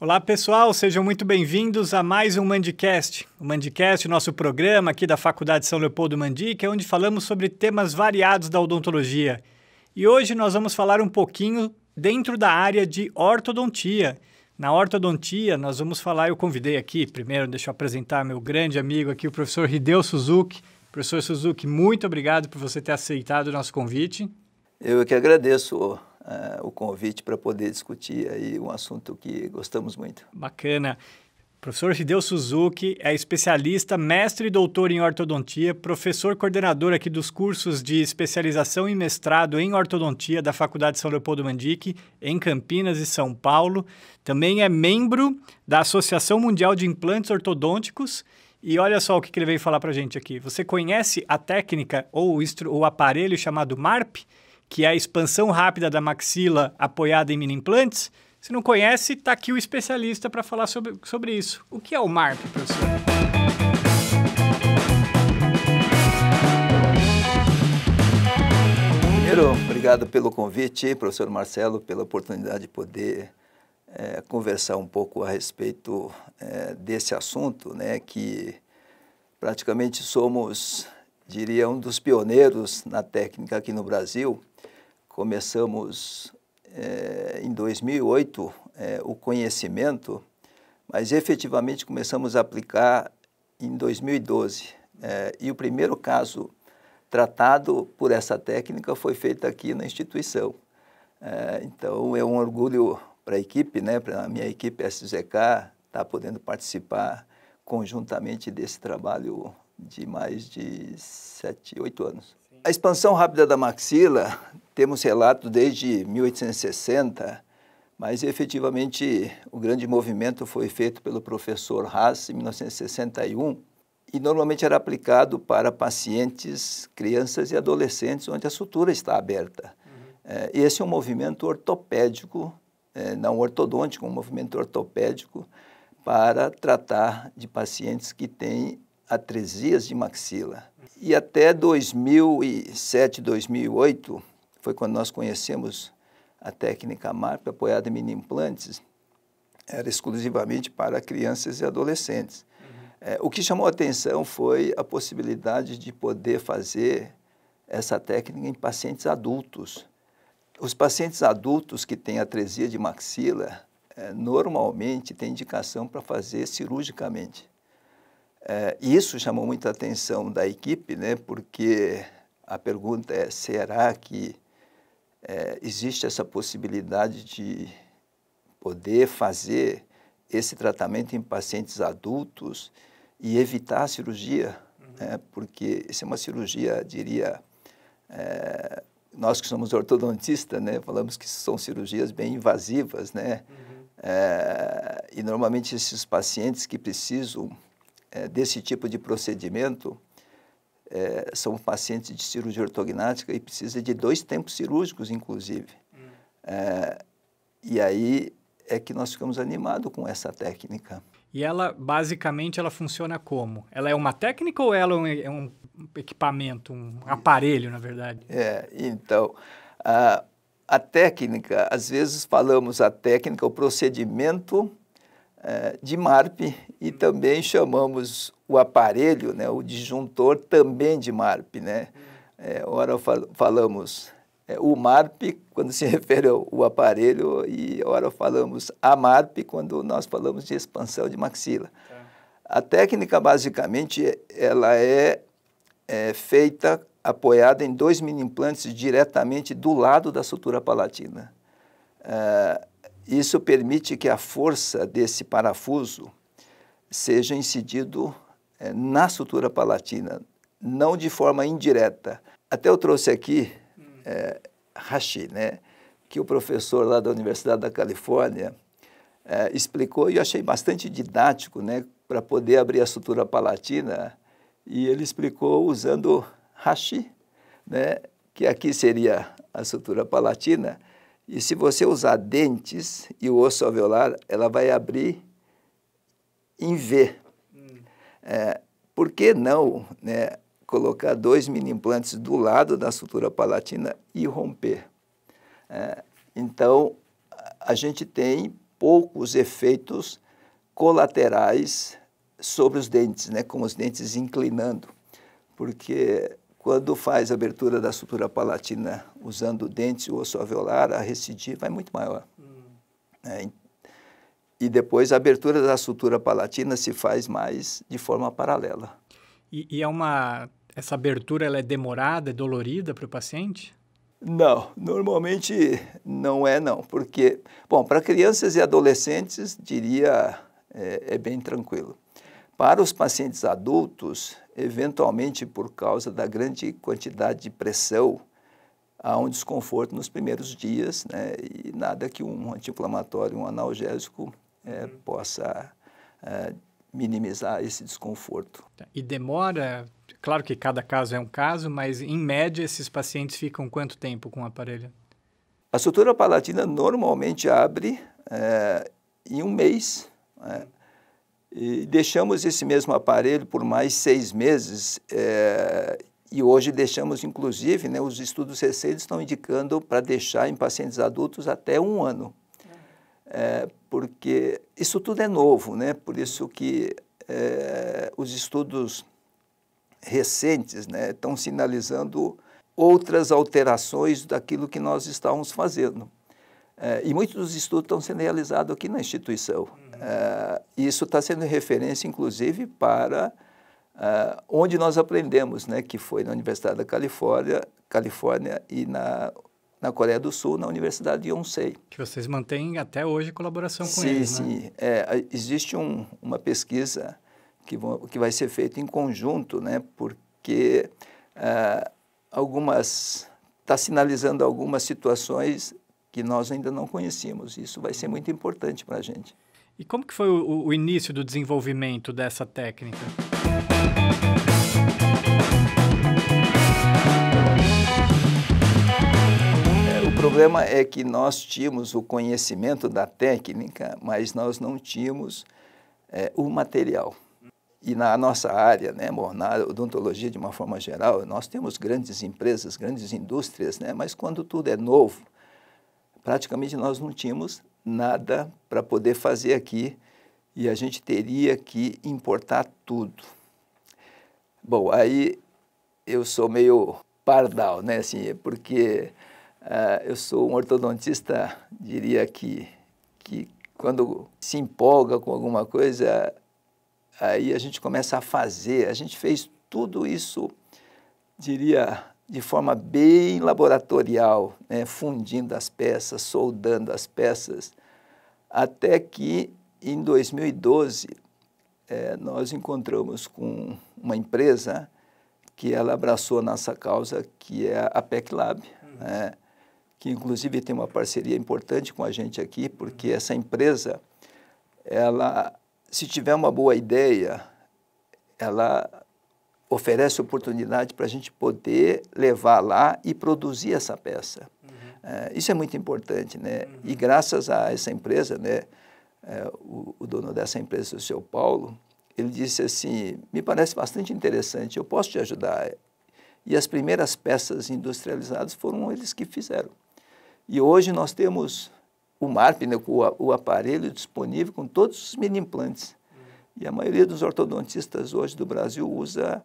Olá pessoal, sejam muito bem-vindos a mais um Mandicast. O Mandicast, nosso programa aqui da Faculdade São Leopoldo Mandic, é onde falamos sobre temas variados da odontologia. E hoje nós vamos falar um pouquinho dentro da área de ortodontia. Na ortodontia, nós vamos falar, eu convidei aqui, primeiro deixa eu apresentar meu grande amigo aqui, o professor Hideo Suzuki. Professor Suzuki, muito obrigado por você ter aceitado o nosso convite. Eu é que agradeço, uh, o convite para poder discutir aí um assunto que gostamos muito. Bacana. Professor Hideo Suzuki é especialista, mestre e doutor em ortodontia, professor coordenador aqui dos cursos de especialização e mestrado em ortodontia da Faculdade São Leopoldo Mandique, em Campinas e São Paulo. Também é membro da Associação Mundial de Implantes Ortodônticos. E olha só o que ele veio falar para gente aqui. Você conhece a técnica ou o, ou o aparelho chamado MARP? que é a expansão rápida da maxila apoiada em mini implantes, se não conhece, está aqui o especialista para falar sobre, sobre isso. O que é o MARP, professor? Primeiro, obrigado pelo convite, professor Marcelo, pela oportunidade de poder é, conversar um pouco a respeito é, desse assunto, né, que praticamente somos, diria, um dos pioneiros na técnica aqui no Brasil começamos é, em 2008 é, eh, o conhecimento, mas efetivamente começamos a aplicar em 2012. É, eh, e o primeiro caso tratado por essa técnica foi feito aqui na instituição. então é um orgulho para a equipe, né, para a minha equipe SZK, estar tá podendo participar conjuntamente desse trabalho de mais de sete, oito anos. A expansão rápida da maxila temos relatos desde 1860, mas efetivamente o grande movimento foi feito pelo professor Haas em 1961 e normalmente era aplicado para pacientes, crianças e adolescentes onde a sutura está aberta. Uhum. Esse é um movimento ortopédico, eh, não ortodôntico, um movimento ortopédico para tratar de pacientes que têm atresias de maxila. E até 2007, 2008, foi quando nós conhecemos a técnica MARP, apoiada em mini-implantes, era exclusivamente para crianças e adolescentes. Uhum. É, o que chamou a atenção foi a possibilidade de poder fazer essa técnica em pacientes adultos. Os pacientes adultos que têm atresia de maxila, é, normalmente têm indicação para fazer cirurgicamente. É, isso chamou muita atenção da equipe, né, porque a pergunta é, será que é, existe essa possibilidade de poder fazer esse tratamento em pacientes adultos e evitar a cirurgia, uhum. né? porque isso é uma cirurgia, diria, é, nós que somos ortodontistas, né, falamos que são cirurgias bem invasivas, né, uhum. é, e normalmente esses pacientes que precisam é, desse tipo de procedimento, é, são pacientes de cirurgia ortognática e precisa de dois tempos cirúrgicos, inclusive. Hum. É, e aí é que nós ficamos animados com essa técnica. E ela, basicamente, ela funciona como? Ela é uma técnica ou ela é um é equipamento, um aparelho, na verdade? É, então, a, a técnica, às vezes falamos a técnica, o procedimento eh, de MARP e também chamamos o aparelho, né, o disjuntor, também de MARP. Né? É, ora fal falamos é, o MARP quando se refere ao, ao aparelho e ora falamos a MARP quando nós falamos de expansão de maxila. É. A técnica, basicamente, ela é, é feita apoiada em dois mini implantes diretamente do lado da sutura palatina. Isso permite que a força desse parafuso seja incidido é, na sutura palatina, não de forma indireta. Até eu trouxe aqui é, Hashi, né, que o professor lá da Universidade da Califórnia é, explicou e eu achei bastante didático né, para poder abrir a sutura palatina. E ele explicou usando Hashi, né, que aqui seria a sutura palatina, e se você usar dentes e o osso alveolar, ela vai abrir em V. Hum. É, por que não né, colocar dois mini implantes do lado da sutura palatina e romper? É, então, a gente tem poucos efeitos colaterais sobre os dentes, né, com os dentes inclinando, porque quando faz a abertura da sutura palatina usando dentes ou osso alveolar, a recidiva é muito maior. Hum. É, e depois a abertura da sutura palatina se faz mais de forma paralela. E, e é uma essa abertura ela é demorada, é dolorida para o paciente? Não, normalmente não é não, porque bom para crianças e adolescentes diria é, é bem tranquilo. Para os pacientes adultos, eventualmente por causa da grande quantidade de pressão, há um desconforto nos primeiros dias, né? E nada que um anti-inflamatório, um analgésico é, uhum. possa é, minimizar esse desconforto. Tá. E demora, claro que cada caso é um caso, mas em média esses pacientes ficam quanto tempo com o aparelho? A sutura palatina normalmente abre é, em um mês. Né. E deixamos esse mesmo aparelho por mais seis meses é, e hoje deixamos, inclusive, né, os estudos recentes estão indicando para deixar em pacientes adultos até um ano. É, eh, porque isso tudo é novo, né? por isso que é, os estudos recentes né, estão sinalizando outras alterações daquilo que nós estávamos fazendo. É, e muitos dos estudos estão sendo realizados aqui na instituição. Uh, isso está sendo referência, inclusive, para uh, onde nós aprendemos, né, que foi na Universidade da Califórnia, Califórnia e na, na Coreia do Sul, na Universidade de Yonsei. Que vocês mantêm até hoje colaboração com sim, eles, Sim, né? sim. É, existe um, uma pesquisa que, vão, que vai ser feita em conjunto, né, porque uh, algumas... está sinalizando algumas situações que nós ainda não conhecíamos. Isso vai ser muito importante para a gente. E como que foi o, o início do desenvolvimento dessa técnica? É, o problema é que nós tínhamos o conhecimento da técnica, mas nós não tínhamos é, o material. E na nossa área, né, Mornar, odontologia de uma forma geral, nós temos grandes empresas, grandes indústrias, né, mas quando tudo é novo, praticamente nós não tínhamos nada para poder fazer aqui e a gente teria que importar tudo. Bom, aí eu sou meio pardal, né? Assim, porque uh, eu sou um ortodontista, diria que, que quando se empolga com alguma coisa, aí a gente começa a fazer. A gente fez tudo isso, diria, de forma bem laboratorial, né? fundindo as peças, soldando as peças até que em 2012 é, eh, nós encontramos com uma empresa que ela abraçou a nossa causa, que é a PEC Lab, uhum. né? que inclusive tem uma parceria importante com a gente aqui, porque uhum. essa empresa, ela, se tiver uma boa ideia, ela oferece oportunidade para a gente poder levar lá e produzir essa peça. Uhum. Uh, isso é muito importante, né? Uhum. E graças a essa empresa, né? Uh, o, o, dono dessa empresa, o seu Paulo, ele disse assim: me parece bastante interessante, eu posso te ajudar. E as primeiras peças industrializadas foram eles que fizeram. E hoje nós temos o MARP, né, o, o aparelho disponível com todos os mini implantes. Uhum. E a maioria dos ortodontistas hoje do Brasil usa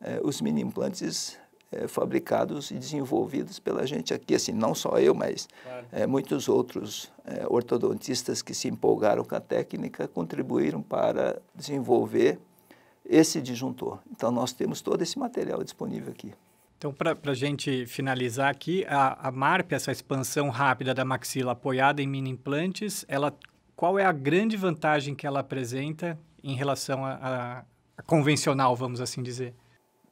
é, os mini implantes é, fabricados e desenvolvidos pela gente aqui, assim, não só eu, mas claro. é, muitos outros é, ortodontistas que se empolgaram com a técnica contribuíram para desenvolver esse disjuntor. Então, nós temos todo esse material disponível aqui. Então, para a gente finalizar aqui, a, a MARP, essa expansão rápida da maxila apoiada em mini implantes, ela, qual é a grande vantagem que ela apresenta em relação à convencional, vamos assim dizer?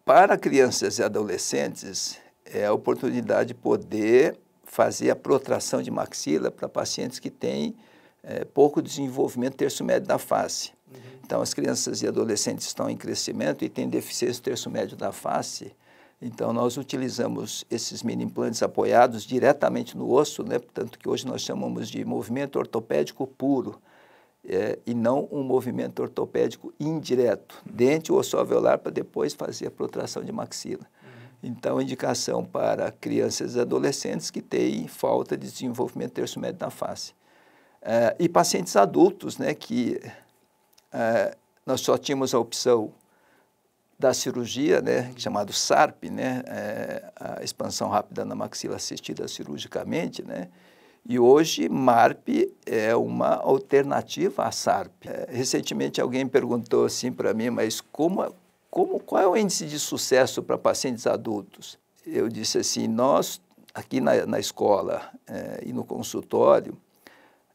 Para crianças e adolescentes, é a oportunidade de poder fazer a protração de maxila para pacientes que têm é, pouco desenvolvimento terço médio da face. Uhum. Então, as crianças e adolescentes estão em crescimento e têm deficiência do terço médio da face. Então, nós utilizamos esses mini implantes apoiados diretamente no osso, né? tanto que hoje nós chamamos de movimento ortopédico puro é, e não um movimento ortopédico indireto, dente ou ossoalveolar para depois fazer a protração de maxila. Uhum. Então, indicação para crianças e adolescentes que têm falta de desenvolvimento terço médio na face. É, e pacientes adultos, né, que é, nós só tínhamos a opção da cirurgia, né, chamado SARP, né, é, a expansão rápida na maxila assistida cirurgicamente, né, e hoje, MARP é uma alternativa à SARP. É, recentemente, alguém perguntou assim para mim, mas como, é, como, qual é o índice de sucesso para pacientes adultos? Eu disse assim, nós, aqui na, na escola é, e no consultório,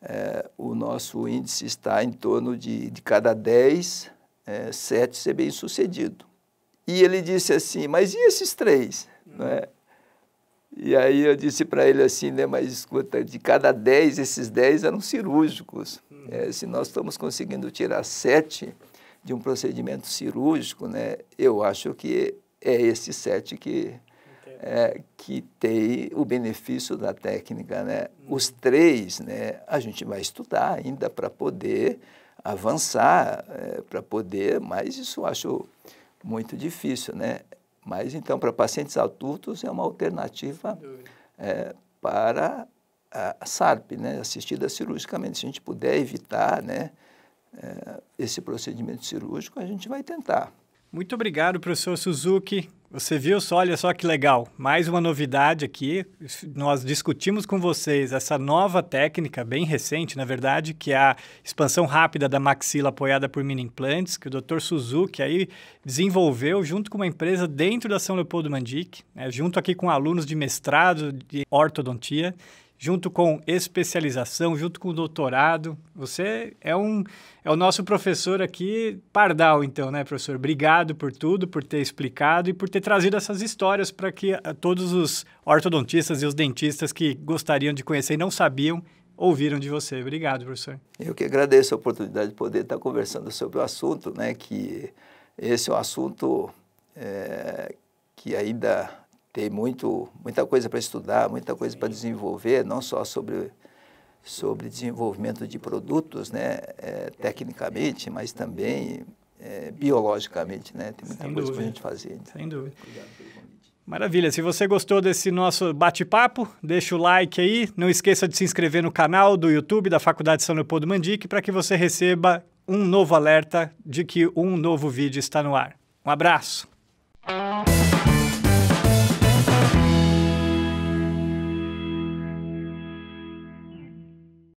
é, o nosso índice está em torno de, de cada 10, é, 7 ser bem-sucedido. E ele disse assim, mas e esses três? Não é? E aí eu disse para ele assim, né, mas escuta, de cada dez esses dez eram cirúrgicos. Uhum. É, se nós estamos conseguindo tirar sete de um procedimento cirúrgico, né, eu acho que é esse sete que, é, que tem o benefício da técnica. Né? Uhum. Os três, né, a gente vai estudar ainda para poder avançar, é, para poder, mas isso eu acho muito difícil, né? Mas, então, para pacientes adultos é uma alternativa é, para a SARP, né, assistida cirurgicamente. Se a gente puder evitar né, é, esse procedimento cirúrgico, a gente vai tentar. Muito obrigado, professor Suzuki. Você viu só, olha só que legal. Mais uma novidade aqui. Nós discutimos com vocês essa nova técnica, bem recente, na verdade, que é a expansão rápida da maxila apoiada por mini implantes, que o Dr. Suzuki aí desenvolveu junto com uma empresa dentro da São Leopoldo Mandic, né, junto aqui com alunos de mestrado de ortodontia junto com especialização, junto com doutorado. Você é um é o nosso professor aqui Pardal, então, né, professor? Obrigado por tudo, por ter explicado e por ter trazido essas histórias para que eh, todos os ortodontistas e os dentistas que gostariam de conhecer e não sabiam ouviram de você. Obrigado, professor. Eu que agradeço a oportunidade de poder estar conversando sobre o assunto, né, que esse é um assunto é, que ainda tem muito, muita coisa para estudar, muita coisa para desenvolver, não só sobre, sobre desenvolvimento de produtos, né, é, tecnicamente, mas também é, biologicamente, né, tem muita Sem coisa para a gente fazer. Né? Sem dúvida. Maravilha, se você gostou desse nosso bate-papo, deixa o like aí, não esqueça de se inscrever no canal do YouTube da Faculdade São Leopoldo Mandique para que você receba um novo alerta de que um novo vídeo está no ar. Um abraço!